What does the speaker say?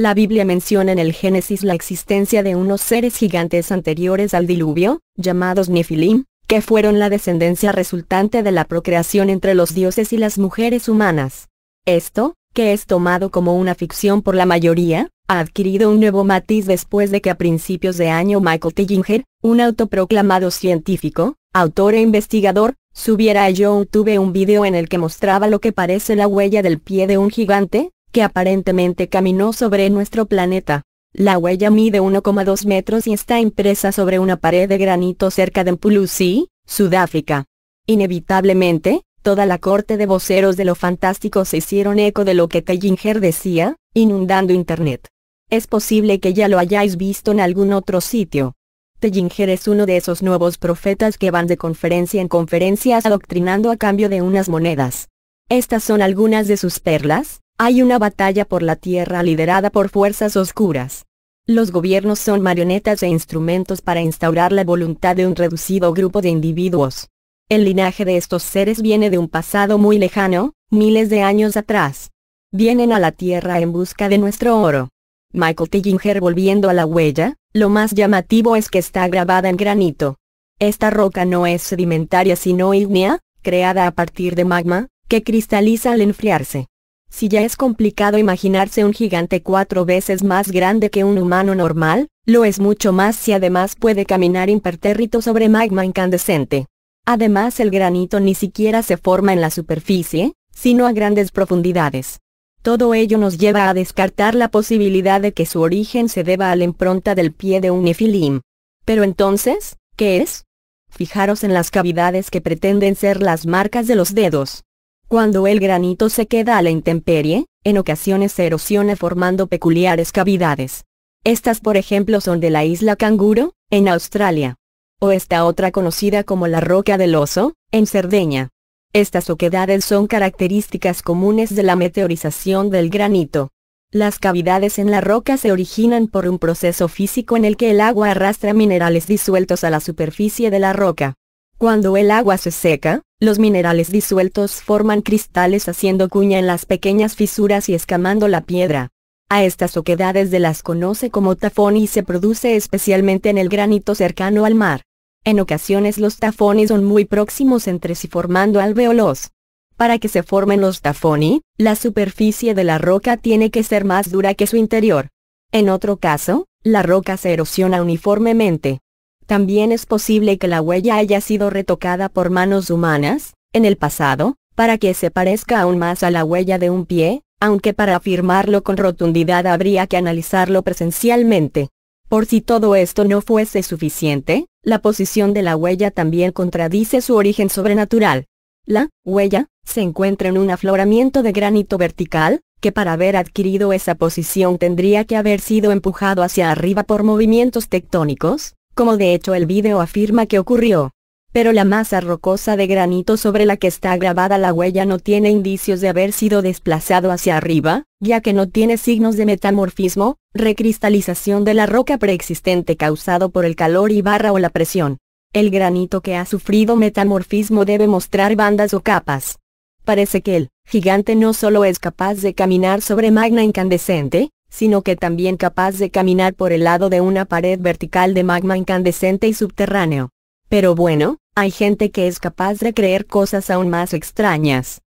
La Biblia menciona en el Génesis la existencia de unos seres gigantes anteriores al diluvio, llamados Nefilim, que fueron la descendencia resultante de la procreación entre los dioses y las mujeres humanas. Esto, que es tomado como una ficción por la mayoría, ha adquirido un nuevo matiz después de que a principios de año Michael Tillinger, un autoproclamado científico, autor e investigador, subiera a YouTube un vídeo en el que mostraba lo que parece la huella del pie de un gigante, que aparentemente caminó sobre nuestro planeta. La huella mide 1,2 metros y está impresa sobre una pared de granito cerca de Mpulusi, Sudáfrica. Inevitablemente, toda la corte de voceros de lo fantástico se hicieron eco de lo que Tellinger decía, inundando Internet. Es posible que ya lo hayáis visto en algún otro sitio. Tellinger es uno de esos nuevos profetas que van de conferencia en conferencias adoctrinando a cambio de unas monedas. Estas son algunas de sus perlas, hay una batalla por la tierra liderada por fuerzas oscuras. Los gobiernos son marionetas e instrumentos para instaurar la voluntad de un reducido grupo de individuos. El linaje de estos seres viene de un pasado muy lejano, miles de años atrás. Vienen a la Tierra en busca de nuestro oro. Michael Tillinger volviendo a la huella, lo más llamativo es que está grabada en granito. Esta roca no es sedimentaria sino ígnea, creada a partir de magma, que cristaliza al enfriarse. Si ya es complicado imaginarse un gigante cuatro veces más grande que un humano normal, lo es mucho más si además puede caminar impertérrito sobre magma incandescente. Además el granito ni siquiera se forma en la superficie, sino a grandes profundidades. Todo ello nos lleva a descartar la posibilidad de que su origen se deba a la impronta del pie de un nefilim. Pero entonces, ¿qué es? Fijaros en las cavidades que pretenden ser las marcas de los dedos. Cuando el granito se queda a la intemperie, en ocasiones se erosiona formando peculiares cavidades. Estas por ejemplo son de la isla Canguro, en Australia. O esta otra conocida como la Roca del Oso, en Cerdeña. Estas oquedades son características comunes de la meteorización del granito. Las cavidades en la roca se originan por un proceso físico en el que el agua arrastra minerales disueltos a la superficie de la roca. Cuando el agua se seca, los minerales disueltos forman cristales haciendo cuña en las pequeñas fisuras y escamando la piedra. A estas oquedades de las conoce como tafoni y se produce especialmente en el granito cercano al mar. En ocasiones los tafones son muy próximos entre sí formando alveolos. Para que se formen los tafoni, la superficie de la roca tiene que ser más dura que su interior. En otro caso, la roca se erosiona uniformemente. También es posible que la huella haya sido retocada por manos humanas, en el pasado, para que se parezca aún más a la huella de un pie, aunque para afirmarlo con rotundidad habría que analizarlo presencialmente. Por si todo esto no fuese suficiente, la posición de la huella también contradice su origen sobrenatural. La huella se encuentra en un afloramiento de granito vertical, que para haber adquirido esa posición tendría que haber sido empujado hacia arriba por movimientos tectónicos, como de hecho el vídeo afirma que ocurrió. Pero la masa rocosa de granito sobre la que está grabada la huella no tiene indicios de haber sido desplazado hacia arriba, ya que no tiene signos de metamorfismo, recristalización de la roca preexistente causado por el calor y barra o la presión. El granito que ha sufrido metamorfismo debe mostrar bandas o capas. Parece que el gigante no solo es capaz de caminar sobre magna incandescente, sino que también capaz de caminar por el lado de una pared vertical de magma incandescente y subterráneo. Pero bueno, hay gente que es capaz de creer cosas aún más extrañas.